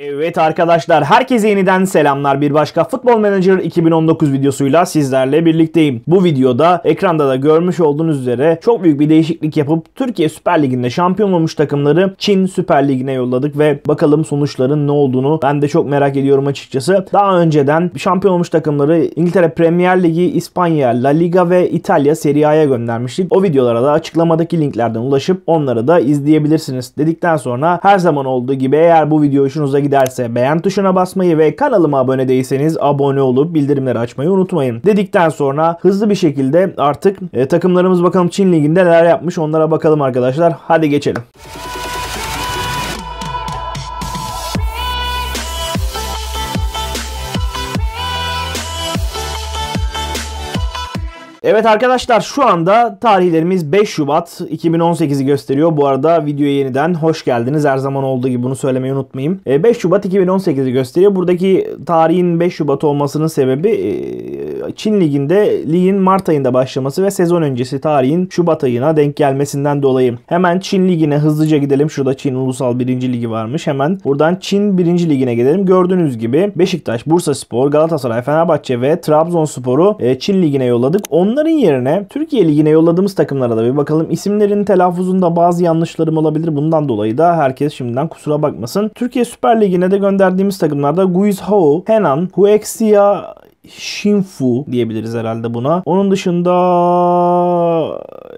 Evet arkadaşlar herkese yeniden selamlar. Bir başka Futbol Manager 2019 videosuyla sizlerle birlikteyim. Bu videoda ekranda da görmüş olduğunuz üzere çok büyük bir değişiklik yapıp Türkiye Süper Ligi'nde şampiyon olmuş takımları Çin Süper Ligi'ne yolladık ve bakalım sonuçların ne olduğunu ben de çok merak ediyorum açıkçası. Daha önceden şampiyon olmuş takımları İngiltere Premier Ligi, İspanya, La Liga ve İtalya Serie A'ya göndermiştik. O videolara da açıklamadaki linklerden ulaşıp onları da izleyebilirsiniz. Dedikten sonra her zaman olduğu gibi eğer bu video hoşunuza giderse beğen tuşuna basmayı ve kanalıma abone değilseniz abone olup bildirimleri açmayı unutmayın. Dedikten sonra hızlı bir şekilde artık e, takımlarımız bakalım Çin Ligi'nde neler yapmış onlara bakalım arkadaşlar. Hadi geçelim. Evet arkadaşlar şu anda tarihlerimiz 5 Şubat 2018'i gösteriyor. Bu arada videoya yeniden hoş geldiniz. Her zaman olduğu gibi bunu söylemeyi unutmayayım. 5 e, Şubat 2018'i gösteriyor. Buradaki tarihin 5 Şubat olmasının sebebi e, Çin Ligi'nde ligin Mart ayında başlaması ve sezon öncesi tarihin Şubat ayına denk gelmesinden dolayı. Hemen Çin Ligi'ne hızlıca gidelim. Şurada Çin Ulusal birinci Ligi varmış. Hemen buradan Çin birinci Ligi'ne gidelim. Gördüğünüz gibi Beşiktaş, Bursa Spor, Galatasaray, Fenerbahçe ve Trabzonspor'u e, Çin Ligi'ne yolladık. Onların yerine Türkiye Ligi'ne yolladığımız takımlara da bir bakalım. İsimlerin telaffuzunda bazı yanlışlarım olabilir. Bundan dolayı da herkes şimdiden kusura bakmasın. Türkiye Süper Ligi'ne de gönderdiğimiz takımlarda Guizhou, Henan, Huexia Shinfu diyebiliriz herhalde buna. Onun dışında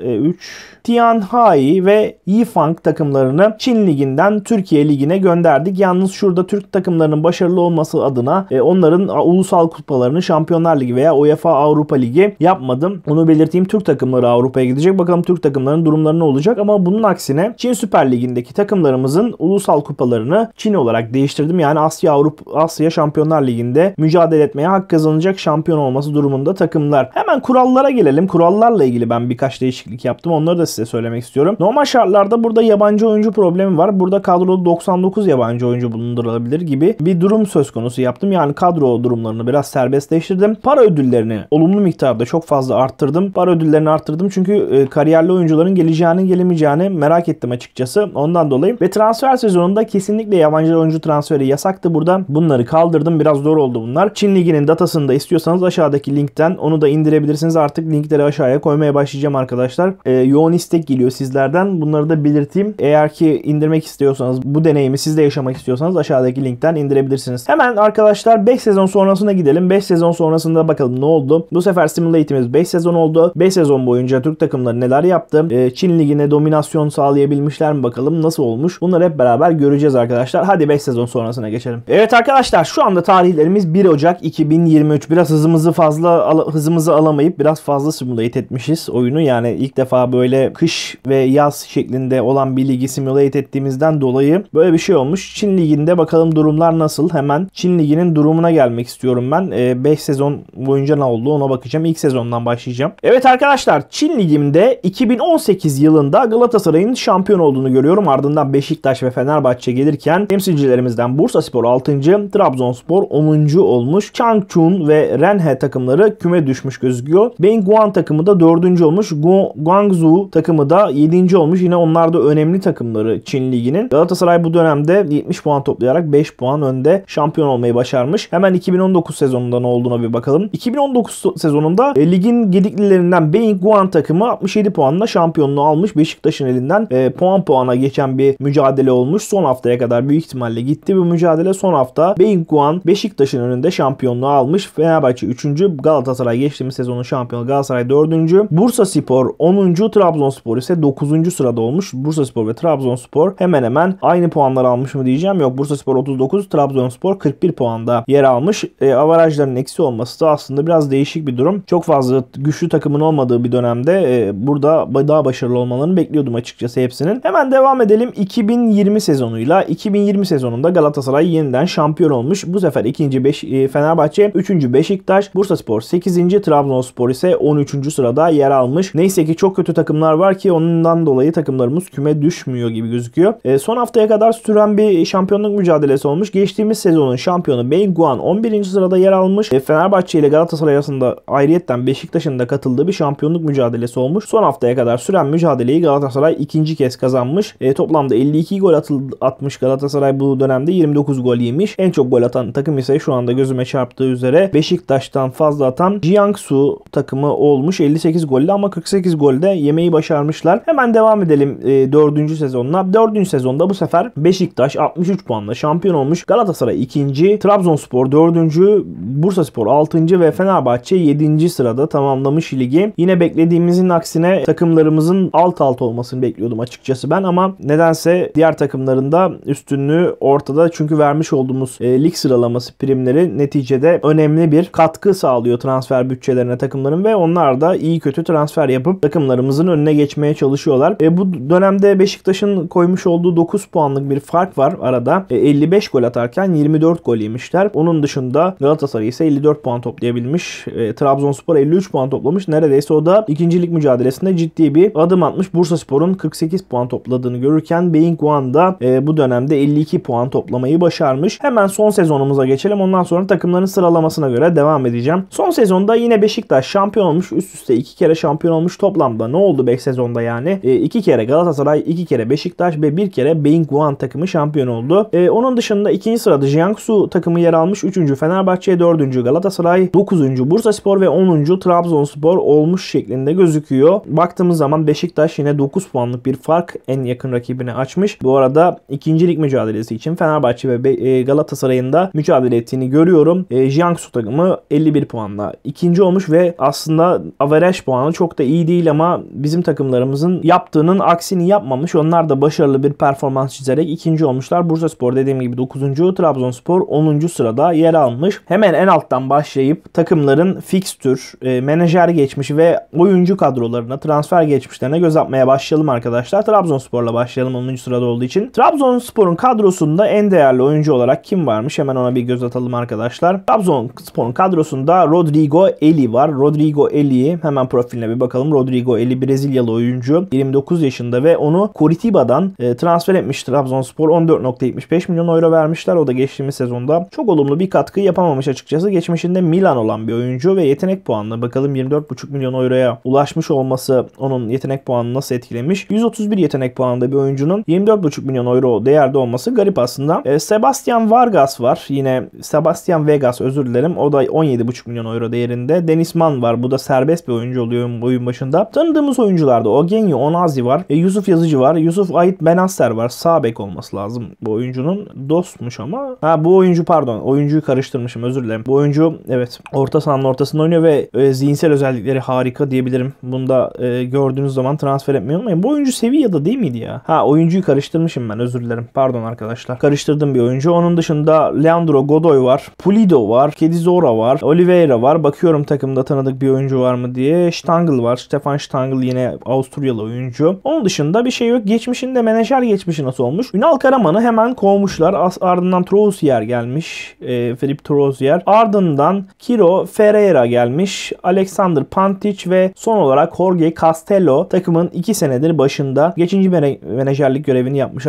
3 e, Tianhai ve Yifang takımlarını Çin liginden Türkiye ligine gönderdik. Yalnız şurada Türk takımlarının başarılı olması adına e, onların ulusal kupalarını Şampiyonlar Ligi veya UEFA Avrupa Ligi yapmadım. Onu belirteyim. Türk takımları Avrupa'ya gidecek. Bakalım Türk takımlarının durumları ne olacak ama bunun aksine Çin Süper Ligi'ndeki takımlarımızın ulusal kupalarını Çin olarak değiştirdim. Yani Asya Avrupa Asya Şampiyonlar Ligi'nde mücadele etmeye hak kazanacak ancak şampiyon olması durumunda takımlar. Hemen kurallara gelelim. Kurallarla ilgili ben birkaç değişiklik yaptım. Onları da size söylemek istiyorum. Normal şartlarda burada yabancı oyuncu problemi var. Burada kadroda 99 yabancı oyuncu bulundurulabilir gibi bir durum söz konusu yaptım. Yani kadro durumlarını biraz serbestleştirdim. Para ödüllerini olumlu miktarda çok fazla arttırdım. Para ödüllerini arttırdım çünkü e, kariyerli oyuncuların geleceğini gelemeyeceğini merak ettim açıkçası. Ondan dolayı ve transfer sezonunda kesinlikle yabancı oyuncu transferi yasaktı burada. Bunları kaldırdım. Biraz zor oldu bunlar. Çin Ligi'nin datasında da istiyorsanız aşağıdaki linkten onu da indirebilirsiniz. Artık linkleri aşağıya koymaya başlayacağım arkadaşlar. E, yoğun istek geliyor sizlerden. Bunları da belirteyim. Eğer ki indirmek istiyorsanız bu deneyimi siz de yaşamak istiyorsanız aşağıdaki linkten indirebilirsiniz. Hemen arkadaşlar 5 sezon sonrasına gidelim. 5 sezon sonrasında bakalım ne oldu. Bu sefer Simulate'imiz 5 sezon oldu. 5 sezon boyunca Türk takımları neler yaptı? E, Çin ligine dominasyon sağlayabilmişler mi bakalım? Nasıl olmuş? Bunları hep beraber göreceğiz arkadaşlar. Hadi 5 sezon sonrasına geçelim. Evet arkadaşlar şu anda tarihlerimiz 1 Ocak 2020 23 biraz hızımızı fazla al, hızımızı alamayıp biraz fazla simulate etmişiz oyunu. Yani ilk defa böyle kış ve yaz şeklinde olan bir ligi simulate ettiğimizden dolayı böyle bir şey olmuş. Çin liginde bakalım durumlar nasıl? Hemen Çin liginin durumuna gelmek istiyorum ben. 5 e, ee, sezon boyunca ne oldu ona bakacağım. İlk sezondan başlayacağım. Evet arkadaşlar Çin liginde 2018 yılında Galatasaray'ın şampiyon olduğunu görüyorum. Ardından Beşiktaş ve Fenerbahçe gelirken temsilcilerimizden Bursaspor 6. Trabzonspor 10. olmuş. Changchun ve Renhe takımları küme düşmüş gözüküyor. Bengguan takımı da dördüncü olmuş. Guangzhou takımı da yedinci olmuş. Yine onlar da önemli takımları Çin Ligi'nin. Galatasaray bu dönemde 70 puan toplayarak 5 puan önde şampiyon olmayı başarmış. Hemen 2019 sezonunda ne olduğuna bir bakalım. 2019 sezonunda e, ligin gediklilerinden Bengguan takımı 67 puanla şampiyonluğu almış. Beşiktaş'ın elinden e, puan puana geçen bir mücadele olmuş. Son haftaya kadar büyük ihtimalle gitti bu mücadele. Son hafta Bengguan Beşiktaş'ın önünde şampiyonluğu almış Fenerbahçe 3. Galatasaray geçtiğimiz sezonun şampiyonu Galatasaray 4. Bursa Spor 10. Trabzonspor ise 9. sırada olmuş. Bursa Spor ve Trabzonspor hemen hemen aynı puanlar almış mı diyeceğim. Yok Bursa Spor 39, Trabzonspor 41 puanda yer almış. E, avarajların eksi olması da aslında biraz değişik bir durum. Çok fazla güçlü takımın olmadığı bir dönemde e, burada daha başarılı olmalarını bekliyordum açıkçası hepsinin. Hemen devam edelim 2020 sezonuyla. 2020 sezonunda Galatasaray yeniden şampiyon olmuş. Bu sefer ikinci beş, e, Fenerbahçe, 3. 3. Beşiktaş, Spor, 8. Trabzonspor ise 13. sırada yer almış. Neyse ki çok kötü takımlar var ki ondan dolayı takımlarımız küme düşmüyor gibi gözüküyor. E, son haftaya kadar süren bir şampiyonluk mücadelesi olmuş. Geçtiğimiz sezonun şampiyonu Beyguan 11. sırada yer almış. E, Fenerbahçe ile Galatasaray arasında ayrıyetten Beşiktaş'ın da katıldığı bir şampiyonluk mücadelesi olmuş. Son haftaya kadar süren mücadeleyi Galatasaray ikinci kez kazanmış. E, toplamda 52 gol atıldı, atmış Galatasaray bu dönemde 29 gol yemiş. En çok gol atan takım ise şu anda gözüme çarptığı üzere Beşiktaş'tan fazla atan Jiangsu takımı olmuş. 58 golle ama 48 golde yemeği başarmışlar. Hemen devam edelim 4. E, sezonuna. 4. sezonda bu sefer Beşiktaş 63 puanla şampiyon olmuş. Galatasaray 2. Trabzonspor 4. Bursaspor 6. ve Fenerbahçe 7. sırada tamamlamış ligi. Yine beklediğimizin aksine takımlarımızın alt alt olmasını bekliyordum açıkçası ben ama nedense diğer takımlarında da üstünlüğü ortada. Çünkü vermiş olduğumuz e, lig sıralaması primleri neticede önemli önemli bir katkı sağlıyor transfer bütçelerine takımların ve onlar da iyi kötü transfer yapıp takımlarımızın önüne geçmeye çalışıyorlar. E, bu dönemde Beşiktaş'ın koymuş olduğu 9 puanlık bir fark var arada. E, 55 gol atarken 24 gol yemişler. Onun dışında Galatasaray ise 54 puan toplayabilmiş. E, Trabzonspor 53 puan toplamış. Neredeyse o da ikincilik mücadelesinde ciddi bir adım atmış. Bursaspor'un 48 puan topladığını görürken Beyin Guan da e, bu dönemde 52 puan toplamayı başarmış. Hemen son sezonumuza geçelim. Ondan sonra takımların sıralamasına göre devam edeceğim. Son sezonda yine Beşiktaş şampiyon olmuş. Üst üste iki kere şampiyon olmuş. Toplamda ne oldu bek sezonda yani? E, iki kere Galatasaray, iki kere Beşiktaş ve bir kere Beyin Guan takımı şampiyon oldu. E, onun dışında ikinci sırada Jiangsu takımı yer almış. Üçüncü Fenerbahçe, dördüncü Galatasaray, dokuzuncu Bursa Spor ve onuncu Trabzonspor olmuş şeklinde gözüküyor. Baktığımız zaman Beşiktaş yine 9 puanlık bir fark en yakın rakibine açmış. Bu arada ikincilik mücadelesi için Fenerbahçe ve e, Galatasaray'ın da mücadele ettiğini görüyorum. E, Jiangsu takımı 51 puanla ikinci olmuş ve aslında average puanı çok da iyi değil ama bizim takımlarımızın yaptığının aksini yapmamış. Onlar da başarılı bir performans çizerek ikinci olmuşlar. Bursa Spor dediğim gibi 9. Trabzonspor 10. sırada yer almış. Hemen en alttan başlayıp takımların fikstür, e, menajer geçmişi ve oyuncu kadrolarına, transfer geçmişlerine göz atmaya başlayalım arkadaşlar. Trabzonspor'la başlayalım 10. sırada olduğu için. Trabzonspor'un kadrosunda en değerli oyuncu olarak kim varmış? Hemen ona bir göz atalım arkadaşlar. Trabzon Spor'un kadrosunda Rodrigo Eli var. Rodrigo Eli'yi hemen profiline bir bakalım. Rodrigo Eli Brezilyalı oyuncu. 29 yaşında ve onu Curitiba'dan e, transfer etmiş Trabzonspor. 14.75 milyon euro vermişler. O da geçtiğimiz sezonda çok olumlu bir katkı yapamamış açıkçası. Geçmişinde Milan olan bir oyuncu ve yetenek puanına bakalım 24.5 milyon euroya ulaşmış olması onun yetenek puanını nasıl etkilemiş. 131 yetenek puanında bir oyuncunun 24.5 milyon euro değerde olması garip aslında. E, Sebastian Vargas var. Yine Sebastian Vegas özür dilerim sanırım. O da 17,5 milyon euro değerinde. Denisman var. Bu da serbest bir oyuncu oluyor oyun başında. Tanıdığımız oyuncularda Ogenyo Onazi var. E, Yusuf Yazıcı var. Yusuf Ait Benaster var. Sağ bek olması lazım bu oyuncunun. Dostmuş ama. Ha bu oyuncu pardon. Oyuncuyu karıştırmışım özür dilerim. Bu oyuncu evet orta sahanın ortasında oynuyor ve e, zihinsel özellikleri harika diyebilirim. Bunu da e, gördüğünüz zaman transfer etmiyorum. unutmayın. Bu oyuncu Sevilla'da değil miydi ya? Ha oyuncuyu karıştırmışım ben özür dilerim. Pardon arkadaşlar. Karıştırdım bir oyuncu. Onun dışında Leandro Godoy var. Pulido var. Kedi Zora var. Oliveira var. Bakıyorum takımda tanıdık bir oyuncu var mı diye. Stangl var. Stefan Stangl yine Avusturyalı oyuncu. Onun dışında bir şey yok. Geçmişinde menajer geçmişi nasıl olmuş? Ünal Karaman'ı hemen kovmuşlar. As ardından Trozier gelmiş. E, Filip Trozier. Ardından Kiro Ferreira gelmiş. Alexander Pantic ve son olarak Jorge Castello takımın 2 senedir başında. Geçinci menajerlik görevini yapmış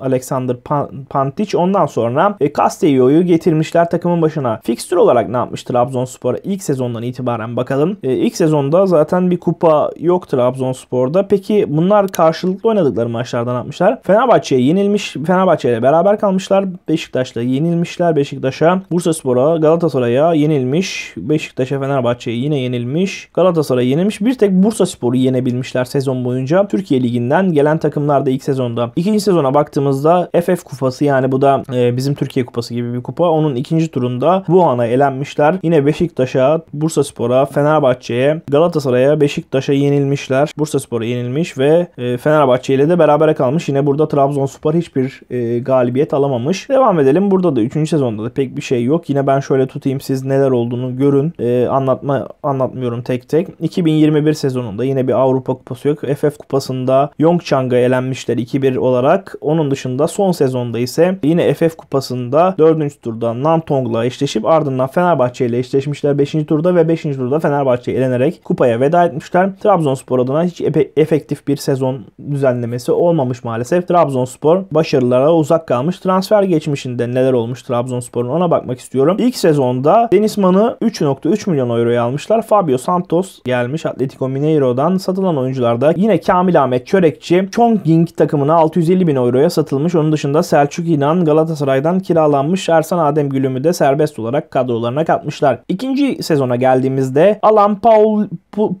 Alexander Pantic. Ondan sonra e, Castello'yu getirmişler takımın başına. Fixture olarak ne yapmış Trabzonspor'a ilk sezondan itibaren bakalım. E, ilk sezonda zaten bir kupa yok Trabzonspor'da. Peki bunlar karşılıklı oynadıkları maçlardan atmışlar. Fenerbahçe'ye yenilmiş. Fenerbahçe ile beraber kalmışlar. Beşiktaş'la yenilmişler. Beşiktaş'a, Bursaspor'a, Galatasaray'a yenilmiş. Beşiktaş'a, Fenerbahçe'ye yine yenilmiş. Galatasaray'a yenilmiş. Bir tek Bursaspor'u yenebilmişler sezon boyunca. Türkiye Ligi'nden gelen takımlar da ilk sezonda. İkinci sezona baktığımızda FF kupası yani bu da e, bizim Türkiye kupası gibi bir kupa. Onun ikinci turunda Wuhan'a elenmişler. Yine Beşiktaş'a, Bursa Spor'a, Fenerbahçe'ye, Galatasaray'a, Beşiktaş'a yenilmişler. Bursa Spor'a yenilmiş ve e, Fenerbahçe ile de beraber kalmış. Yine burada Trabzonspor hiçbir e, galibiyet alamamış. Devam edelim. Burada da 3. sezonda da pek bir şey yok. Yine ben şöyle tutayım siz neler olduğunu görün. E, anlatma anlatmıyorum tek tek. 2021 sezonunda yine bir Avrupa Kupası yok. FF Kupası'nda Yongchang'a elenmişler 2-1 olarak. Onun dışında son sezonda ise yine FF Kupası'nda 4. turda Nantong'la eşleşip ardından tarafından Fenerbahçe ile eşleşmişler 5. turda ve 5. turda Fenerbahçe elenerek kupaya veda etmişler. Trabzonspor adına hiç efektif bir sezon düzenlemesi olmamış maalesef. Trabzonspor başarılara uzak kalmış. Transfer geçmişinde neler olmuş Trabzonspor'un ona bakmak istiyorum. İlk sezonda Denizman'ı 3.3 milyon euroya almışlar. Fabio Santos gelmiş Atletico Mineiro'dan satılan oyuncularda yine Kamil Ahmet Çörekçi Chongqing takımına 650 bin euroya satılmış. Onun dışında Selçuk İnan Galatasaray'dan kiralanmış. Ersan Adem Gülümü de serbest olarak kadro kadrolarına katmışlar. İkinci sezona geldiğimizde Alan Paul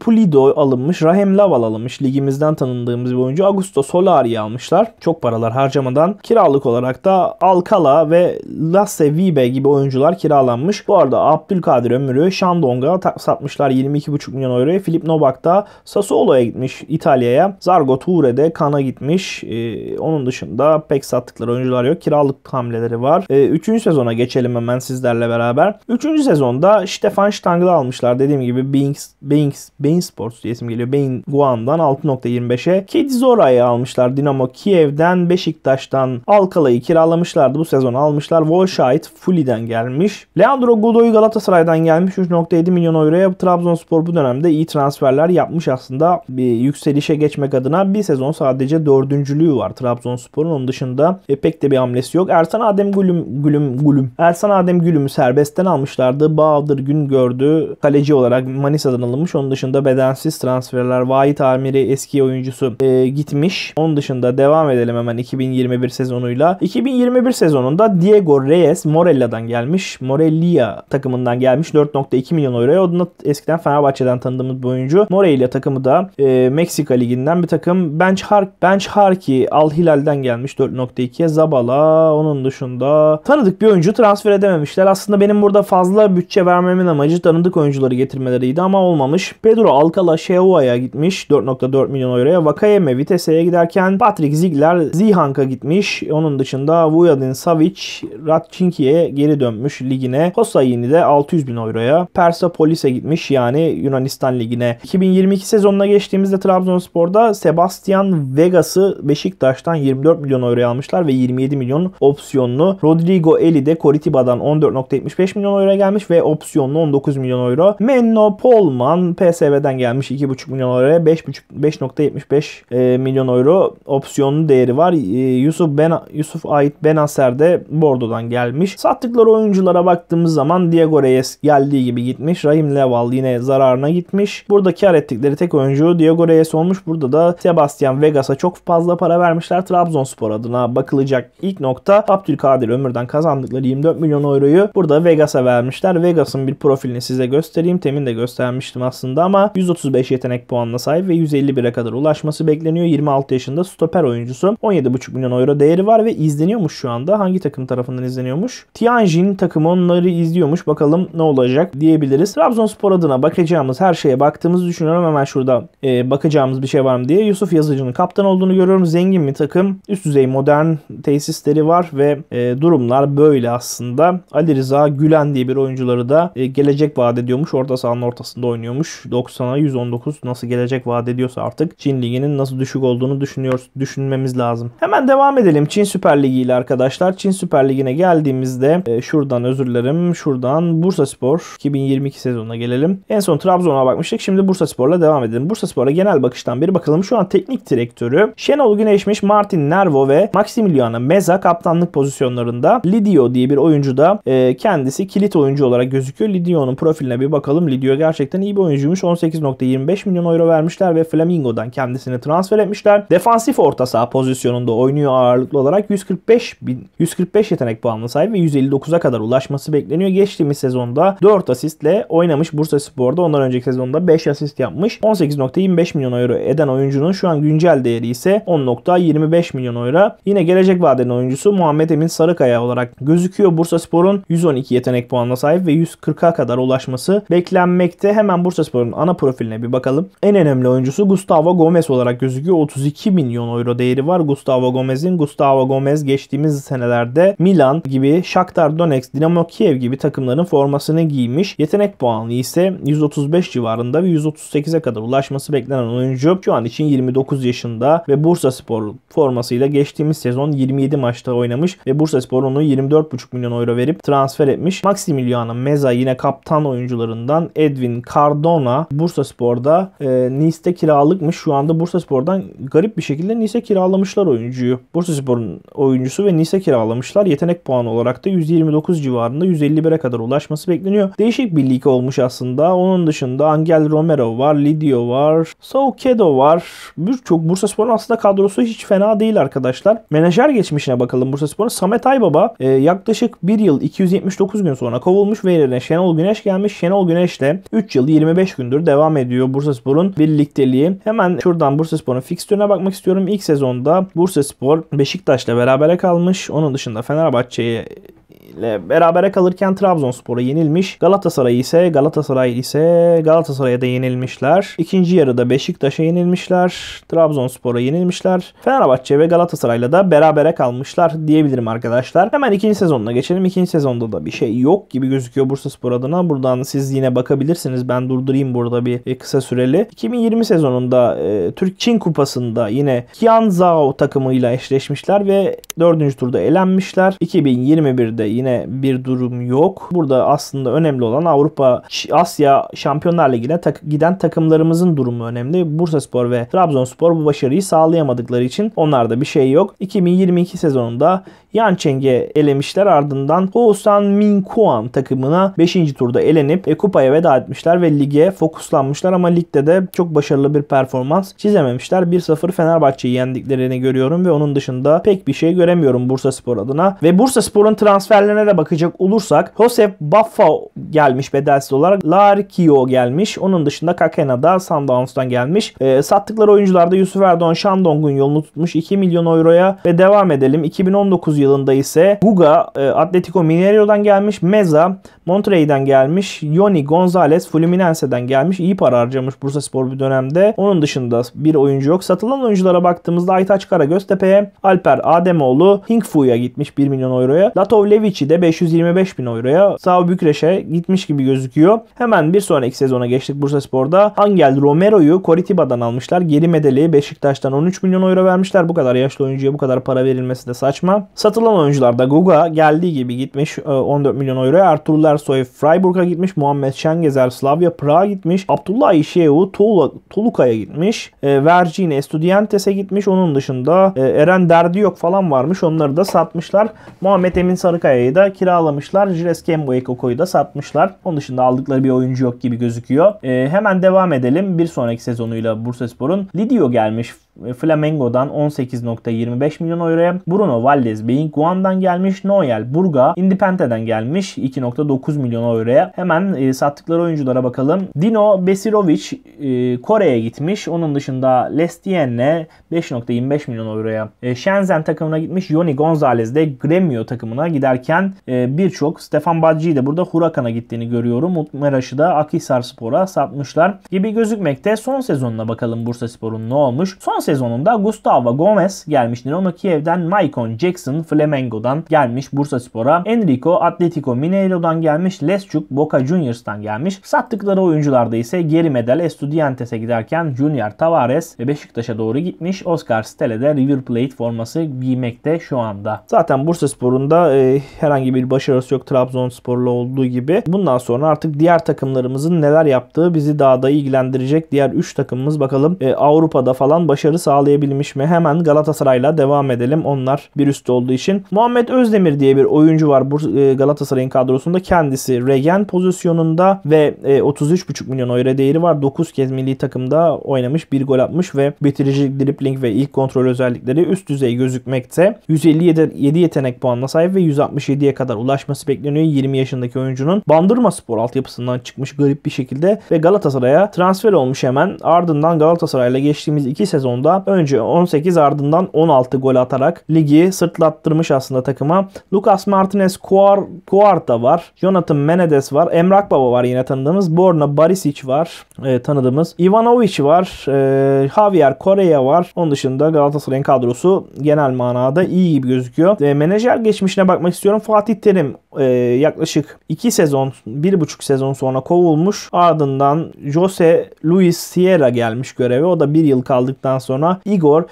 Pulido alınmış, Rahem Laval alınmış. Ligimizden tanındığımız bir oyuncu Augusto Solari'yi almışlar. Çok paralar harcamadan kiralık olarak da Alcala ve Lasse Vibe gibi oyuncular kiralanmış. Bu arada Abdülkadir Ömür'ü Shandong'a satmışlar 22,5 milyon euroya. Filip Novak da Sassuolo'ya gitmiş İtalya'ya. Zargo Toure de Kan'a gitmiş. Ee, onun dışında pek sattıkları oyuncular yok. Kiralık hamleleri var. Ee, üçüncü sezona geçelim hemen sizlerle beraber. Üçüncü sezonda Stefan Stangl almışlar. Dediğim gibi Bings, Bings, Bain Sports isim geliyor. Bain Guan'dan 6.25'e. Kedi Zora'yı almışlar. Dinamo Kiev'den Beşiktaş'tan Alkala'yı kiralamışlardı. Bu sezon almışlar. Volşait Fuli'den gelmiş. Leandro Godoy Galatasaray'dan gelmiş. 3.7 milyon euroya Trabzonspor bu dönemde iyi transferler yapmış aslında. Bir yükselişe geçmek adına bir sezon sadece dördüncülüğü var Trabzonspor'un. Onun dışında e, pek de bir hamlesi yok. Ersan Adem Gülüm, Gülüm, Gülüm. Ersan Adem Gülüm'ü serbestten Gaziantep'ten almışlardı. Bahadır gün gördü. Kaleci olarak Manisa'dan alınmış. Onun dışında bedensiz transferler. Vahit Amiri eski oyuncusu e, gitmiş. Onun dışında devam edelim hemen 2021 sezonuyla. 2021 sezonunda Diego Reyes Morella'dan gelmiş. Morellia takımından gelmiş. 4.2 milyon euroya. O da eskiden Fenerbahçe'den tanıdığımız bir oyuncu. Morella takımı da e, Meksika Ligi'nden bir takım. Bench, Har Bench Harki Al Hilal'den gelmiş 4.2'ye. Zabala onun dışında tanıdık bir oyuncu transfer edememişler. Aslında benim burada Burada fazla bütçe vermemin amacı tanıdık oyuncuları getirmeleriydi ama olmamış. Pedro Alcala Sheao'ya gitmiş 4.4 milyon euroya. Vakayeme Vitese'ye giderken Patrick Ziegler Zihank'a gitmiş. Onun dışında Vujadin Savic Ratchinki'ye geri dönmüş ligine. Hosayini de 600 bin euroya. Persepolis'e gitmiş yani Yunanistan ligine. 2022 sezonuna geçtiğimizde Trabzonspor'da Sebastian Vegas'ı Beşiktaş'tan 24 milyon euroya almışlar ve 27 milyon opsiyonlu. Rodrigo Eli de Coritiba'dan 14.75 milyon milyon euroya gelmiş ve opsiyonlu 19 milyon euro. Menno Polman PSV'den gelmiş 2,5 milyon euroya 5,75 e, milyon euro opsiyonlu değeri var. E, Yusuf ben Yusuf Ait Benaser de Bordo'dan gelmiş. Sattıkları oyunculara baktığımız zaman Diego Reyes geldiği gibi gitmiş. Rahim Leval yine zararına gitmiş. Burada kar ettikleri tek oyuncu Diego Reyes olmuş. Burada da Sebastian Vegas'a çok fazla para vermişler. Trabzonspor adına bakılacak ilk nokta Abdülkadir Ömür'den kazandıkları 24 milyon euroyu burada Vegas Vegas'a vermişler. Vegas'ın bir profilini size göstereyim. Temin de göstermiştim aslında ama 135 yetenek puanına sahip ve 151'e kadar ulaşması bekleniyor. 26 yaşında stoper oyuncusu. 17,5 milyon euro değeri var ve izleniyormuş şu anda. Hangi takım tarafından izleniyormuş? Tianjin takımı onları izliyormuş. Bakalım ne olacak diyebiliriz. Trabzonspor adına bakacağımız her şeye baktığımızı düşünüyorum. Hemen şurada e, bakacağımız bir şey var mı diye. Yusuf Yazıcı'nın kaptan olduğunu görüyorum. Zengin bir takım. Üst düzey modern tesisleri var ve e, durumlar böyle aslında. Ali Rıza Gülen Osimen diye bir oyuncuları da e, gelecek vaat ediyormuş. Orta sahanın ortasında oynuyormuş. 90'a 119 nasıl gelecek vaat ediyorsa artık Çin Ligi'nin nasıl düşük olduğunu düşünüyoruz, düşünmemiz lazım. Hemen devam edelim Çin Süper Ligi ile arkadaşlar. Çin Süper Ligi'ne geldiğimizde e, şuradan özür dilerim. Şuradan Bursa Spor 2022 sezonuna gelelim. En son Trabzon'a bakmıştık. Şimdi Bursa Spor'la devam edelim. Bursa Spor'a genel bakıştan bir bakalım. Şu an teknik direktörü Şenol Güneşmiş, Martin Nervo ve Maximiliano Meza kaptanlık pozisyonlarında Lidio diye bir oyuncu da e, kendisi kilit oyuncu olarak gözüküyor. Lidio'nun profiline bir bakalım. Lidio gerçekten iyi bir oyuncuymuş. 18.25 milyon euro vermişler ve Flamingo'dan kendisini transfer etmişler. Defansif orta saha pozisyonunda oynuyor ağırlıklı olarak 145 bin, 145 yetenek puanına sahip ve 159'a kadar ulaşması bekleniyor. Geçtiğimiz sezonda 4 asistle oynamış Bursa Spor'da. Ondan önceki sezonda 5 asist yapmış. 18.25 milyon euro eden oyuncunun şu an güncel değeri ise 10.25 milyon euro. Yine gelecek vadenin oyuncusu Muhammed Emin Sarıkaya olarak gözüküyor. Bursa Spor'un 112 yetenek emek puanına sahip ve 140'a kadar ulaşması beklenmekte. Hemen Bursaspor'un ana profiline bir bakalım. En önemli oyuncusu Gustavo Gomez olarak gözüküyor. 32 milyon euro değeri var Gustavo Gomez'in. Gustavo Gomez geçtiğimiz senelerde Milan gibi Shakhtar Donetsk, Dinamo Kiev gibi takımların formasını giymiş. Yetenek puanı ise 135 civarında ve 138'e kadar ulaşması beklenen oyuncu şu an için 29 yaşında ve Bursaspor formasıyla geçtiğimiz sezon 27 maçta oynamış ve Bursaspor onu 24,5 milyon euro verip transfer etmiş. Maximiliano Meza yine kaptan oyuncularından Edwin Cardona Bursa Spor'da e, Nice'de kiralıkmış. Şu anda Bursa Spor'dan garip bir şekilde Nice kiralamışlar oyuncuyu. Bursa Spor'un oyuncusu ve Nice kiralamışlar. Yetenek puanı olarak da 129 civarında 151'e kadar ulaşması bekleniyor. Değişik bir lig olmuş aslında. Onun dışında Angel Romero var, Lidio var, Saucedo var. Birçok Bursa Spor'un aslında kadrosu hiç fena değil arkadaşlar. Menajer geçmişine bakalım Bursa Spor'un. Samet Aybaba e, yaklaşık 1 yıl 279 gün sonra sonra kovulmuş ve yerine Şenol Güneş gelmiş. Şenol Güneş de 3 yıl 25 gündür devam ediyor Bursaspor'un birlikteliği. Hemen şuradan Bursaspor'un fikstürüne bakmak istiyorum. İlk sezonda Bursaspor Beşiktaş'la berabere kalmış. Onun dışında Fenerbahçe'ye ile berabere kalırken Trabzonspor'a yenilmiş. Galatasaray ise Galatasaray ise Galatasaray'a da yenilmişler. İkinci yarıda Beşiktaş'a yenilmişler. Trabzonspor'a yenilmişler. Fenerbahçe ve Galatasaray'la da berabere kalmışlar diyebilirim arkadaşlar. Hemen ikinci sezonuna geçelim. İkinci sezonda da bir şey yok gibi gözüküyor Bursa Spor adına. Buradan siz yine bakabilirsiniz. Ben durdurayım burada bir kısa süreli. 2020 sezonunda e, Türk Çin Kupası'nda yine Qianzhao takımıyla eşleşmişler ve dördüncü turda elenmişler. 2021'de yine bir durum yok. Burada aslında önemli olan Avrupa Asya Şampiyonlar Ligi'ne tak giden takımlarımızın durumu önemli. Bursaspor ve Trabzonspor bu başarıyı sağlayamadıkları için onlarda bir şey yok. 2022 sezonunda Yan Yancheng'e elemişler ardından Oğuzhan Minkuan takımına 5. turda elenip e, kupaya veda etmişler ve lige fokuslanmışlar ama ligde de çok başarılı bir performans çizememişler. 1-0 Fenerbahçe'yi yendiklerini görüyorum ve onun dışında pek bir şey göremiyorum Bursaspor adına. Ve Bursaspor'un transfer Haberlerine de bakacak olursak Josep Baffa gelmiş bedelsiz olarak. Larkio gelmiş. Onun dışında Kakena da Sundance'dan gelmiş. E, sattıkları oyuncularda Yusuf Erdoğan Şandong'un yolunu tutmuş 2 milyon euroya ve devam edelim. 2019 yılında ise Guga e, Atletico Mineiro'dan gelmiş. Meza Monterrey'den gelmiş. Yoni Gonzalez Fluminense'den gelmiş. İyi para harcamış Bursa Spor bir dönemde. Onun dışında bir oyuncu yok. Satılan oyunculara baktığımızda Aytaç Kara Göztepe'ye, Alper Ademoğlu Hinkfu'ya gitmiş 1 milyon euroya. Latov Levic Ricci de 525 bin euroya Sao Bükreş'e gitmiş gibi gözüküyor. Hemen bir sonraki sezona geçtik Bursa Spor'da. Angel Romero'yu Coritiba'dan almışlar. Geri medeli Beşiktaş'tan 13 milyon euro vermişler. Bu kadar yaşlı oyuncuya bu kadar para verilmesi de saçma. Satılan oyuncular da Guga geldiği gibi gitmiş 14 e, milyon euroya. Ertuğrul Ersoy Freiburg'a gitmiş. Muhammed Şengezer Slavia Prag'a gitmiş. Abdullah İşevu Toluca'ya gitmiş. E, Vergine Estudiantes'e gitmiş. Onun dışında e, Eren Derdi yok falan varmış. Onları da satmışlar. Muhammed Emin Sarıkaya Okoya'yı da kiralamışlar. Jires Kemboek Okoya'yı da satmışlar. Onun dışında aldıkları bir oyuncu yok gibi gözüküyor. E, hemen devam edelim. Bir sonraki sezonuyla Bursaspor'un Lidio gelmiş Flamengo'dan 18.25 milyon euroya. Bruno Valdez Bey'in Guan'dan gelmiş. Noel Burga Independente'den gelmiş 2.9 milyon euroya. Hemen e, sattıkları oyunculara bakalım. Dino Besirovic e, Kore'ye gitmiş. Onun dışında Lestien'le 5.25 milyon euroya. E, Shenzhen takımına gitmiş. Yoni Gonzalez de Gremio takımına giderken e, birçok Stefan Baggi'yi de burada Huracan'a gittiğini görüyorum. Meraş'ı da Akhisar Spor'a satmışlar gibi gözükmekte. Son sezonuna bakalım Bursa Spor'un ne olmuş. Son sezonunda Gustavo Gomez gelmiş Dinamo Kiev'den, Maicon Jackson Flamengo'dan gelmiş Bursa Spor'a, Enrico Atletico Mineiro'dan gelmiş, Leschuk Boca Juniors'tan gelmiş. Sattıkları oyuncularda ise geri medal Estudiantes'e giderken Junior Tavares ve Beşiktaş'a doğru gitmiş. Oscar de River Plate forması giymekte şu anda. Zaten Bursa Spor'un da e, herhangi bir başarısı yok Trabzonspor'la olduğu gibi. Bundan sonra artık diğer takımlarımızın neler yaptığı bizi daha da ilgilendirecek. Diğer 3 takımımız bakalım e, Avrupa'da falan başarı başarı sağlayabilmiş mi? Hemen Galatasaray'la devam edelim. Onlar bir üst olduğu için. Muhammed Özdemir diye bir oyuncu var bu e, Galatasaray'ın kadrosunda. Kendisi regen pozisyonunda ve 33,5 e, milyon euro değeri var. 9 kez milli takımda oynamış. bir gol atmış ve bitirici dripling ve ilk kontrol özellikleri üst düzey gözükmekte. 157 yetenek puanına sahip ve 167'ye kadar ulaşması bekleniyor 20 yaşındaki oyuncunun. Bandırma Spor altyapısından çıkmış garip bir şekilde ve Galatasaray'a transfer olmuş hemen. Ardından Galatasaray'la geçtiğimiz 2 sezonda sezonda önce 18 ardından 16 gol atarak ligi sırtlattırmış aslında takıma. Lucas Martinez Cuarta var. Jonathan Menendez var. Emrak Baba var yine tanıdığımız. Borna Barisic var e, tanıdığımız. Ivanovic var. E, Javier Correa var. Onun dışında Galatasaray'ın kadrosu genel manada iyi gibi gözüküyor. E, menajer geçmişine bakmak istiyorum. Fatih Terim e, yaklaşık 2 sezon, 1,5 sezon sonra kovulmuş. Ardından Jose Luis Sierra gelmiş göreve. O da 1 yıl kaldıktan sonra sonra Igor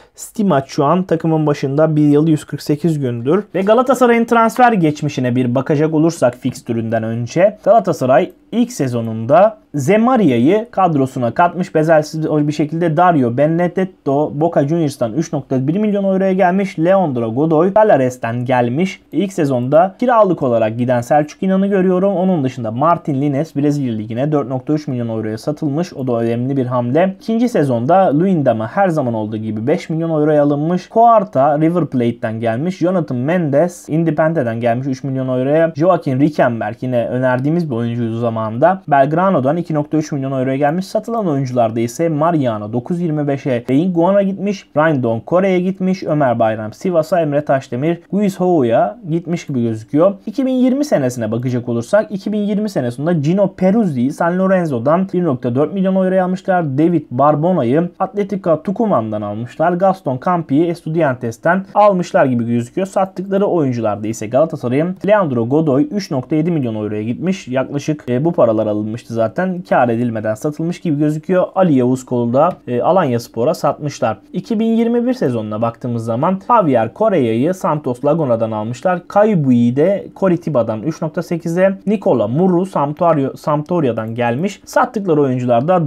an takımın başında bir yıl 148 gündür. Ve Galatasaray'ın transfer geçmişine bir bakacak olursak fikstüründen önce Galatasaray ilk sezonunda Zemaria'yı kadrosuna katmış. Bezelsiz bir şekilde Dario Benedetto Boca Juniors'tan 3.1 milyon euroya gelmiş. Leandro Godoy Galares'ten gelmiş. İlk sezonda kiralık olarak giden Selçuk İnan'ı görüyorum. Onun dışında Martin Lines Brezilya Ligi'ne 4.3 milyon euroya satılmış. O da önemli bir hamle. İkinci sezonda Luindama her zaman olduğu gibi 5 milyon euroya alınmış. Coarta River Plate'den gelmiş. Jonathan Mendes Independe'den gelmiş 3 milyon euroya. Joaquin Rickenberg yine önerdiğimiz bir oyuncuydu zamanında. Belgrano'dan 12.3 milyon euroya gelmiş. Satılan oyuncularda ise Mariano 9.25'e, Guana gitmiş, Rindon Kore'ye gitmiş, Ömer Bayram Sivas'a, Emre Taşdemir, Guiz Ho'ya gitmiş gibi gözüküyor. 2020 senesine bakacak olursak 2020 senesinde Gino Peruzzi'yi San Lorenzo'dan 1.4 milyon euroya almışlar. David Barbona'yı Atletico Tucuman'dan almışlar. Gaston Campi'yi Estudiantes'ten almışlar gibi gözüküyor. Sattıkları oyuncularda ise Galatasaray'ın Leandro Godoy 3.7 milyon euroya gitmiş. Yaklaşık e, bu paralar alınmıştı zaten zaten kar edilmeden satılmış gibi gözüküyor. Ali Yavuz kolu da e, Alanya Spor'a satmışlar. 2021 sezonuna baktığımız zaman Javier Correa'yı Santos Laguna'dan almışlar. Kaibui'yi de Coritiba'dan 3.8'e, Nikola Muru, Sampdoria, Sampdoria'dan gelmiş. Sattıkları oyuncularda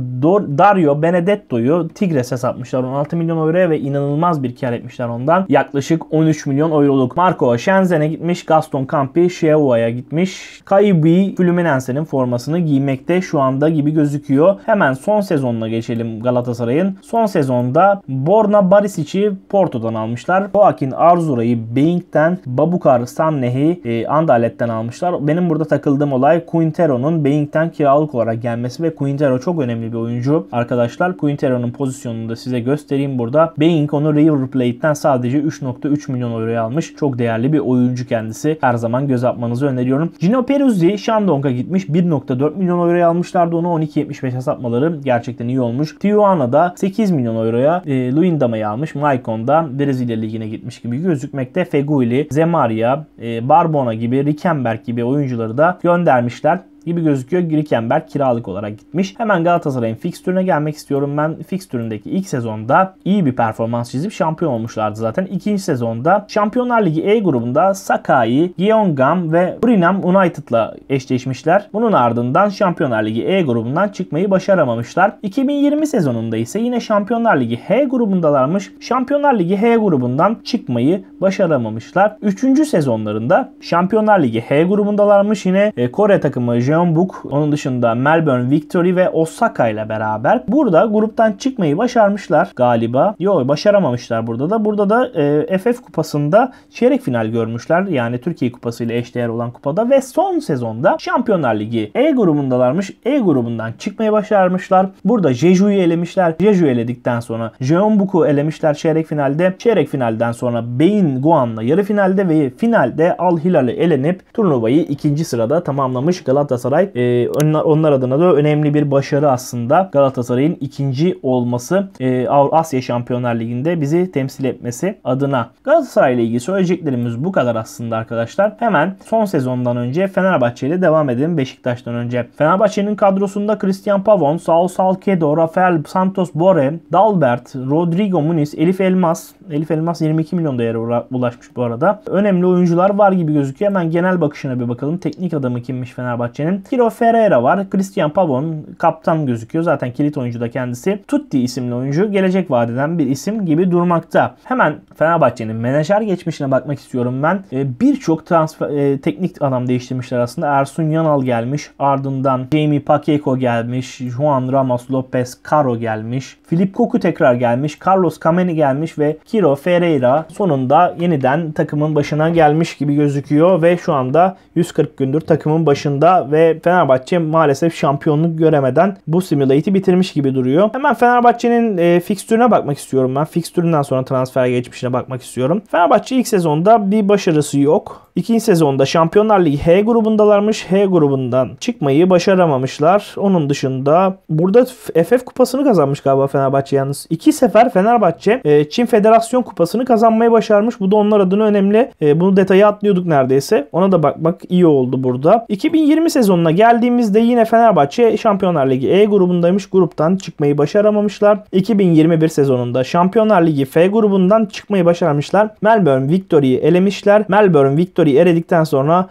Dario Benedetto'yu Tigres'e satmışlar 16 milyon euroya ve inanılmaz bir kar etmişler ondan. Yaklaşık 13 milyon euroluk. Marco Shenzhen'e gitmiş, Gaston Campi Sheao'ya gitmiş. Kaibui Fluminense'nin formasını giymekte şu an planda gibi gözüküyor. Hemen son sezonuna geçelim Galatasaray'ın. Son sezonda Borna Barisic'i Porto'dan almışlar. Joaquin Arzura'yı Beink'ten, Babukar Sannehi e, Andalet'ten almışlar. Benim burada takıldığım olay Quintero'nun Beink'ten kiralık olarak gelmesi ve Quintero çok önemli bir oyuncu. Arkadaşlar Quintero'nun pozisyonunu da size göstereyim burada. Beink onu River Plate'den sadece 3.3 milyon euroya almış. Çok değerli bir oyuncu kendisi. Her zaman göz atmanızı öneriyorum. Gino Peruzzi Shandong'a gitmiş. 1.4 milyon euroya almışlar. Cardano 12.75 hesapmaları gerçekten iyi olmuş. Tijuana da 8 milyon euroya e, Luindama'yı almış. da Brezilya Ligi'ne gitmiş gibi gözükmekte. Feguili, Zemaria, e, Barbona gibi, Rikenberg gibi oyuncuları da göndermişler gibi gözüküyor. Grikenberg kiralık olarak gitmiş. Hemen Galatasaray'ın fikstürüne gelmek istiyorum. Ben fikstüründeki ilk sezonda iyi bir performans çizip şampiyon olmuşlardı zaten. İkinci sezonda Şampiyonlar Ligi E grubunda Sakai, Gyeongam ve Urinam United'la eşleşmişler. Bunun ardından Şampiyonlar Ligi E grubundan çıkmayı başaramamışlar. 2020 sezonunda ise yine Şampiyonlar Ligi H grubundalarmış. Şampiyonlar Ligi H grubundan çıkmayı başaramamışlar. Üçüncü sezonlarında Şampiyonlar Ligi H grubundalarmış. Yine e, Kore takımı Jeon Jeonbuk, onun dışında Melbourne Victory ve Osaka ile beraber burada gruptan çıkmayı başarmışlar galiba. Yok başaramamışlar burada da. Burada da e, FF kupasında çeyrek final görmüşler. Yani Türkiye kupası ile eşdeğer olan kupada ve son sezonda Şampiyonlar Ligi E grubundalarmış. E grubundan çıkmayı başarmışlar. Burada Jeju'yu elemişler. Jeju'yu eledikten sonra Jeonbuk'u elemişler çeyrek finalde. Çeyrek finalden sonra Beyin Guan'la yarı finalde ve finalde Al Hilal'i elenip turnuvayı ikinci sırada tamamlamış Galatasaray Galatasaray. E, onlar, onlar adına da önemli bir başarı aslında Galatasaray'ın ikinci olması e, Asya Şampiyonlar Ligi'nde bizi temsil etmesi adına. Galatasaray ile ilgili söyleyeceklerimiz bu kadar aslında arkadaşlar. Hemen son sezondan önce Fenerbahçe ile devam edelim Beşiktaş'tan önce. Fenerbahçe'nin kadrosunda Christian Pavon, Saul Salcedo, Rafael Santos Bore, Dalbert, Rodrigo Muniz, Elif Elmas. Elif Elmas 22 milyon değere ulaşmış bu arada. Önemli oyuncular var gibi gözüküyor. Hemen genel bakışına bir bakalım. Teknik adamı kimmiş Fenerbahçe'nin? Zaten Tiro Ferreira var. Christian Pavon kaptan gözüküyor. Zaten kilit oyuncu da kendisi. Tutti isimli oyuncu gelecek vadeden bir isim gibi durmakta. Hemen Fenerbahçe'nin menajer geçmişine bakmak istiyorum ben. E, Birçok transfer e, teknik adam değiştirmişler aslında. Ersun Yanal gelmiş. Ardından Jamie Pacheco gelmiş. Juan Ramos Lopez Caro gelmiş. Filip Koku tekrar gelmiş. Carlos Kameni gelmiş ve Kiro Ferreira sonunda yeniden takımın başına gelmiş gibi gözüküyor ve şu anda 140 gündür takımın başında ve Fenerbahçe maalesef şampiyonluk göremeden bu simulate'i bitirmiş gibi duruyor. Hemen Fenerbahçe'nin e, fikstürüne bakmak istiyorum ben. Fikstüründen sonra transfer geçmişine bakmak istiyorum. Fenerbahçe ilk sezonda bir başarısı yok. İkinci sezonda Şampiyonlar Ligi H grubundalarmış. H grubundan çıkmayı başaramamışlar. Onun dışında burada FF kupasını kazanmış galiba Fenerbahçe yalnız. İki sefer Fenerbahçe e, Çin Federasyon kupasını kazanmayı başarmış. Bu da onlar adına önemli. E, bunu detayı atlıyorduk neredeyse. Ona da bakmak iyi oldu burada. 2020 sezonuna geldiğimizde yine Fenerbahçe Şampiyonlar Ligi E grubundaymış. Gruptan çıkmayı başaramamışlar. 2021 sezonunda Şampiyonlar Ligi F grubundan çıkmayı başarmışlar. Melbourne Victory'yi elemişler. Melbourne Victory Bulgari'yi eledikten sonra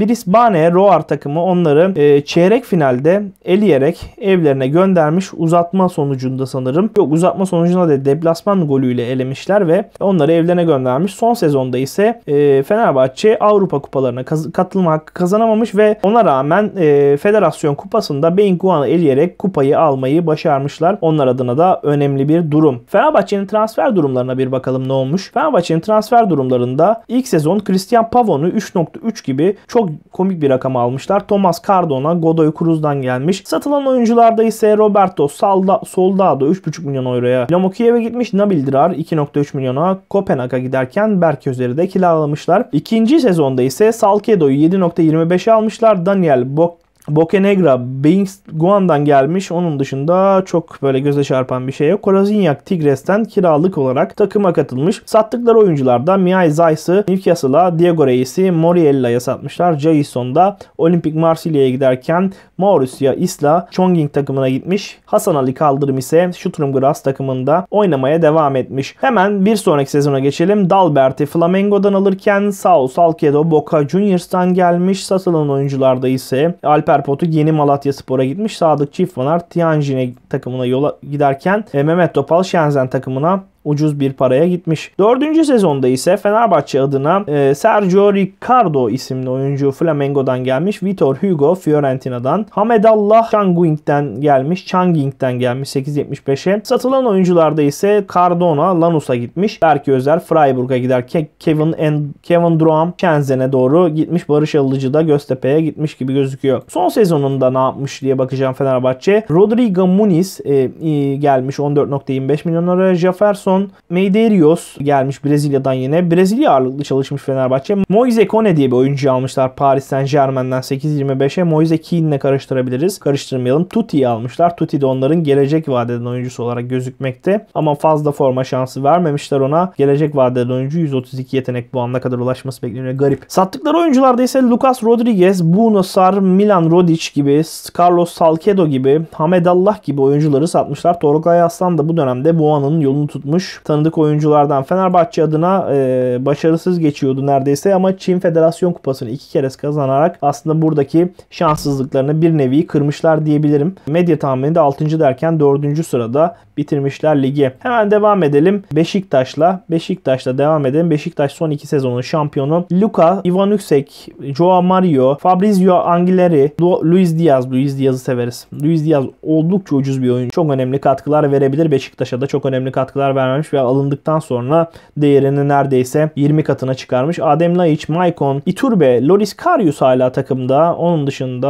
Brisbane Roar takımı onları e, çeyrek finalde eleyerek evlerine göndermiş. Uzatma sonucunda sanırım. Yok uzatma sonucunda da deplasman golüyle elemişler ve onları evlerine göndermiş. Son sezonda ise e, Fenerbahçe Avrupa kupalarına katılma hakkı kazanamamış ve ona rağmen e, Federasyon Kupası'nda Benguan'ı eleyerek kupayı almayı başarmışlar. Onlar adına da önemli bir durum. Fenerbahçe'nin transfer durumlarına bir bakalım ne olmuş. Fenerbahçe'nin transfer durumlarında ilk sezon Christian Pavard Pavon'u 3.3 gibi çok komik bir rakam almışlar. Thomas Cardona, Godoy Cruz'dan gelmiş. Satılan oyuncularda ise Roberto Salda, Soldado 3.5 milyon euroya Dinamo Kiev'e gitmiş. Nabil Dirar 2.3 milyona Kopenhag'a giderken Berk de kilalamışlar. İkinci sezonda ise Salcedo'yu 7.25'e almışlar. Daniel Bok Bocanegra, Bings Guan'dan gelmiş. Onun dışında çok böyle göze çarpan bir şey yok. Korazinyak Tigres'ten kiralık olarak takıma katılmış. Sattıkları oyuncularda Mihai Zays'ı Newcastle'a, Diego Reis'i Moriella'ya satmışlar. Jason da Olimpik Marsilya'ya giderken Mauricio Isla Chongqing takımına gitmiş. Hasan Ali Kaldırım ise Sturm Graz takımında oynamaya devam etmiş. Hemen bir sonraki sezona geçelim. Dalbert'i Flamengo'dan alırken Sao Salcedo Boca Juniors'tan gelmiş. Satılan oyuncularda ise Alper Ferpot'u yeni Malatya Spor'a gitmiş. Sadık Çiftmanar Tianjin'e takımına yola giderken e, Mehmet Topal Şenzen takımına ucuz bir paraya gitmiş. Dördüncü sezonda ise Fenerbahçe adına e, Sergio Ricardo isimli oyuncu Flamengo'dan gelmiş. Vitor Hugo Fiorentina'dan. Hamedallah Changuing'den gelmiş. Changing'den gelmiş 8.75'e. Satılan oyuncularda ise Cardona Lanus'a gitmiş. Berke Özer Freiburg'a gider. Ke Kevin, and, Kevin Durham Shenzhen'e doğru gitmiş. Barış Alıcı da Göztepe'ye gitmiş gibi gözüküyor. Son sezonunda ne yapmış diye bakacağım Fenerbahçe. Rodrigo Muniz e, e, gelmiş 14.25 milyon lira. Jefferson son Meiderios gelmiş Brezilya'dan yine. Brezilya ağırlıklı çalışmış Fenerbahçe. Moise Kone diye bir oyuncu almışlar Paris Saint Germain'den 8.25'e. Moise Keane'le karıştırabiliriz. Karıştırmayalım. Tuti'yi almışlar. Tuti de onların gelecek vadeden oyuncusu olarak gözükmekte. Ama fazla forma şansı vermemişler ona. Gelecek vadeden oyuncu 132 yetenek bu anda kadar ulaşması bekleniyor. Garip. Sattıkları oyuncularda ise Lucas Rodriguez, Bruno Sar, Milan Rodic gibi, Carlos Salcedo gibi, Hamedallah gibi oyuncuları satmışlar. Torgay Aslan da bu dönemde Boğa'nın yolunu tutmuş olmuş. Tanıdık oyunculardan Fenerbahçe adına e, başarısız geçiyordu neredeyse ama Çin Federasyon Kupası'nı iki kere kazanarak aslında buradaki şanssızlıklarını bir nevi kırmışlar diyebilirim. Medya tahmini de 6. derken 4. sırada bitirmişler ligi. Hemen devam edelim. Beşiktaş'la Beşiktaş'la devam edelim. Beşiktaş son iki sezonun şampiyonu. Luka, Ivan Yüksek, Joao Mario, Fabrizio Angileri, Luis Diaz. Luis Diaz'ı severiz. Luis Diaz oldukça ucuz bir oyun. Çok önemli katkılar verebilir. Beşiktaş'a da çok önemli katkılar ver vermemiş ve alındıktan sonra değerini neredeyse 20 katına çıkarmış. Adem Laiç, Maicon, Iturbe, Loris Karius hala takımda. Onun dışında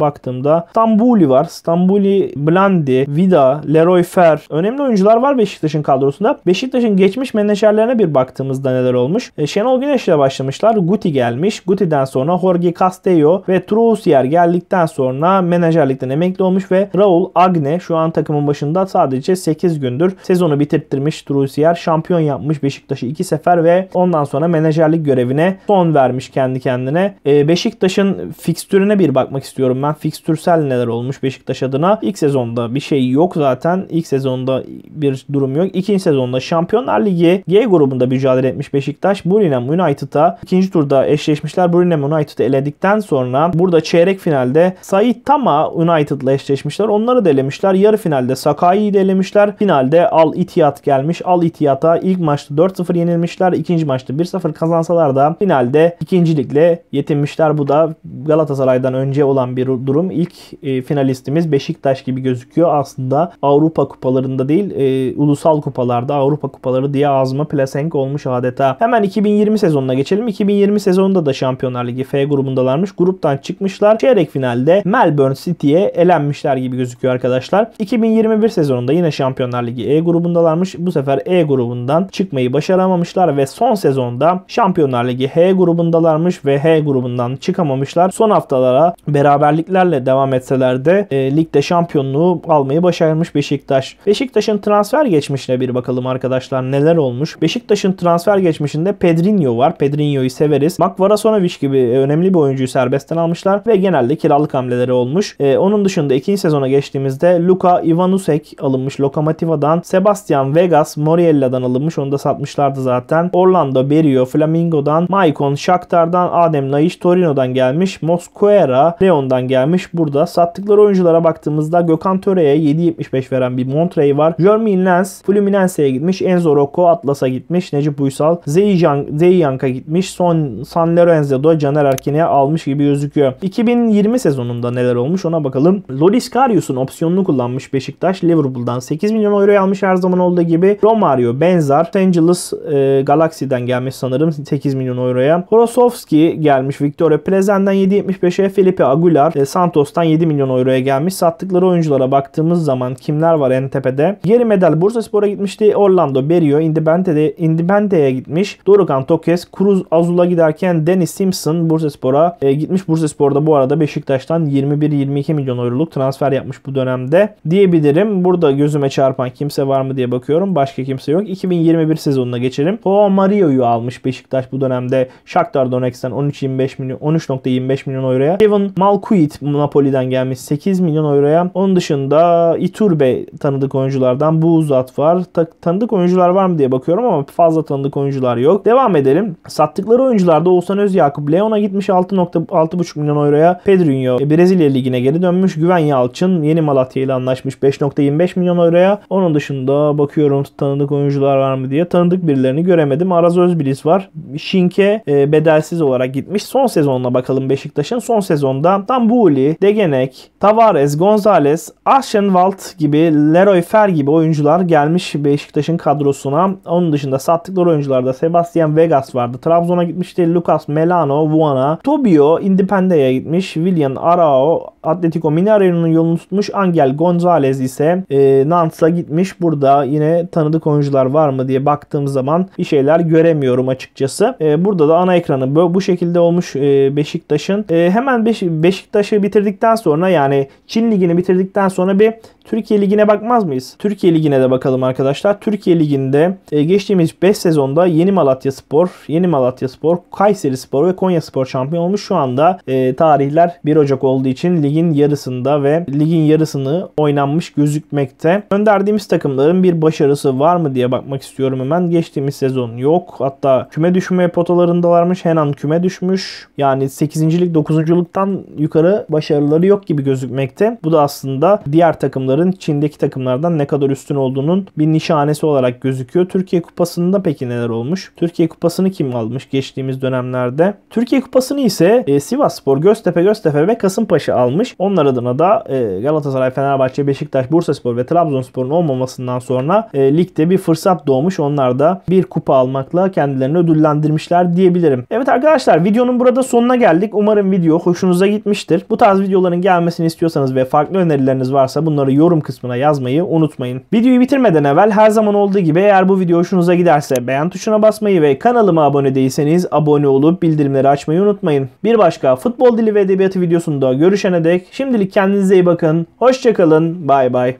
baktığımda Stambuli var. Stambuli, Blandi, Vida, Leroy Fer. Önemli oyuncular var Beşiktaş'ın kadrosunda. Beşiktaş'ın geçmiş menajerlerine bir baktığımızda neler olmuş. E, Şenol Güneş ile başlamışlar. Guti gelmiş. Guti'den sonra Jorge Castello ve Troussier geldikten sonra menajerlikten emekli olmuş ve Raul Agne şu an takımın başında sadece 8 gündür sezonu bitirttirmiş Alex şampiyon yapmış Beşiktaş'ı iki sefer ve ondan sonra menajerlik görevine son vermiş kendi kendine. E, Beşiktaş'ın fikstürüne bir bakmak istiyorum ben. Fikstürsel neler olmuş Beşiktaş adına? İlk sezonda bir şey yok zaten. İlk sezonda bir durum yok. İkinci sezonda Şampiyonlar Ligi G grubunda mücadele etmiş Beşiktaş. Burnham United'a ikinci turda eşleşmişler. Burnham United'ı eledikten sonra burada çeyrek finalde Said Tama United'la eşleşmişler. Onları da elemişler. Yarı finalde Sakai'yi de elemişler. Finalde Al Itiyat gelmiş gelmiş. Al ihtiyata ilk maçta 4-0 yenilmişler. ikinci maçta 1-0 kazansalar da finalde ikincilikle yetinmişler. Bu da Galatasaray'dan önce olan bir durum. İlk e, finalistimiz Beşiktaş gibi gözüküyor. Aslında Avrupa kupalarında değil e, ulusal kupalarda Avrupa kupaları diye ağzıma plasenk olmuş adeta. Hemen 2020 sezonuna geçelim. 2020 sezonunda da Şampiyonlar Ligi F grubundalarmış. Gruptan çıkmışlar. Çeyrek finalde Melbourne City'ye elenmişler gibi gözüküyor arkadaşlar. 2021 sezonunda yine Şampiyonlar Ligi E grubundalarmış. Bu sezon sefer E grubundan çıkmayı başaramamışlar ve son sezonda Şampiyonlar Ligi H grubundalarmış ve H grubundan çıkamamışlar. Son haftalara beraberliklerle devam etseler de e, ligde şampiyonluğu almayı başarmış Beşiktaş. Beşiktaş'ın transfer geçmişine bir bakalım arkadaşlar neler olmuş. Beşiktaş'ın transfer geçmişinde Pedrinho var. Pedrinho'yu severiz. Mark Varasonovic gibi e, önemli bir oyuncuyu serbestten almışlar ve genelde kiralık hamleleri olmuş. E, onun dışında ikinci sezona geçtiğimizde Luka Ivanusek alınmış Lokomotiva'dan. Sebastian Vegas Diaz Moriella'dan alınmış. Onu da satmışlardı zaten. Orlando Berio Flamingo'dan, Maicon Shakhtar'dan, Adem Naiş Torino'dan gelmiş. Mosquera Leon'dan gelmiş. Burada sattıkları oyunculara baktığımızda Gökhan Töre'ye 7.75 veren bir Montrey var. Jermaine Lens Fluminense'ye gitmiş. Enzo Rocco Atlas'a gitmiş. Necip Uysal Zeyiyank'a gitmiş. Son San Lorenzo'da Caner Erkin'e almış gibi gözüküyor. 2020 sezonunda neler olmuş ona bakalım. Loris Karius'un opsiyonunu kullanmış Beşiktaş. Liverpool'dan 8 milyon euro almış her zaman olduğu gibi. Romario benzer. Los Angeles e, Galaxy'den gelmiş sanırım 8 milyon euroya. Horosovski gelmiş Victoria Plezen'den 7.75'e. Felipe Aguilar e, Santos'tan 7 milyon euroya gelmiş. Sattıkları oyunculara baktığımız zaman kimler var en tepede? Geri medal Bursaspor'a gitmişti. Orlando Berio Independe'ye Independe gitmiş. Dorukan Tokes Cruz Azul'a giderken Dennis Simpson Bursaspor'a e, gitmiş. Bursaspor'da bu arada Beşiktaş'tan 21-22 milyon euroluk transfer yapmış bu dönemde diyebilirim. Burada gözüme çarpan kimse var mı diye bakıyorum. Baş başka kimse yok. 2021 sezonuna geçelim. Joao Mario'yu almış Beşiktaş bu dönemde Shakhtar Donetsk'ten 13.25 milyon 13.25 milyon euroya. Kevin Malkuit Napoli'den gelmiş 8 milyon euroya. Onun dışında Iturbe tanıdık oyunculardan bu uzat var. Ta- tanıdık oyuncular var mı diye bakıyorum ama fazla tanıdık oyuncular yok. Devam edelim. Sattıkları oyuncularda Oğuzhan Özyakup Leon'a gitmiş 6.6.5 milyon euroya. Pedrinho e, Brezilya ligine geri dönmüş. Güven Yalçın yeni Malatya ile anlaşmış 5.25 milyon euroya. Onun dışında bakıyorum tanıdık oyuncular var mı diye tanıdık birilerini göremedim. Araz Özbilis var. Şinke e, bedelsiz olarak gitmiş. Son sezonuna bakalım Beşiktaş'ın. Son sezonda Tambuli, Degenek, Tavares, Gonzalez, Aschenwald gibi, Leroy Fer gibi oyuncular gelmiş Beşiktaş'ın kadrosuna. Onun dışında sattıkları oyuncularda Sebastian Vegas vardı. Trabzon'a gitmişti. Lucas Melano, Vuana, Tobio, Independe'ye gitmiş. William Arao, Atletico Mineiro'nun yolunu tutmuş. Angel Gonzalez ise e, Nants'a gitmiş. Burada yine tanıdık oyuncular var mı diye baktığım zaman bir şeyler göremiyorum açıkçası. E, burada da ana ekranı bu şekilde olmuş e, Beşiktaş'ın. E, hemen Beş Beşiktaş'ı bitirdikten sonra yani Çin Ligi'ni bitirdikten sonra bir Türkiye Ligi'ne bakmaz mıyız? Türkiye Ligi'ne de bakalım arkadaşlar. Türkiye Ligi'nde e, geçtiğimiz 5 sezonda Yeni Malatya Spor, Yeni Malatya Spor, Kayseri Spor ve Konya Spor şampiyon olmuş. Şu anda e, tarihler 1 Ocak olduğu için ligin yarısında ve ligin yarısını oynanmış gözükmekte. Gönderdiğimiz takımların bir başarısı var mı diye bakmak istiyorum hemen. Geçtiğimiz sezon yok. Hatta küme düşme potalarındalarmış. Henan küme düşmüş. Yani 8. lig 9. luktan yukarı başarıları yok gibi gözükmekte. Bu da aslında diğer takımların onların Çin'deki takımlardan ne kadar üstün olduğunun bir nişanesi olarak gözüküyor. Türkiye Kupası'nda peki neler olmuş? Türkiye Kupası'nı kim almış geçtiğimiz dönemlerde? Türkiye Kupası'nı ise e, Sivas Spor, Göztepe, Göztepe ve Kasımpaşa almış. Onlar adına da e, Galatasaray, Fenerbahçe, Beşiktaş, Bursaspor ve Trabzonspor'un olmamasından sonra e, ligde bir fırsat doğmuş. Onlar da bir kupa almakla kendilerini ödüllendirmişler diyebilirim. Evet arkadaşlar videonun burada sonuna geldik. Umarım video hoşunuza gitmiştir. Bu tarz videoların gelmesini istiyorsanız ve farklı önerileriniz varsa bunları yorum yorum kısmına yazmayı unutmayın. Videoyu bitirmeden evvel her zaman olduğu gibi eğer bu video hoşunuza giderse beğen tuşuna basmayı ve kanalıma abone değilseniz abone olup bildirimleri açmayı unutmayın. Bir başka futbol dili ve edebiyatı videosunda görüşene dek şimdilik kendinize iyi bakın. Hoşçakalın. Bay bay.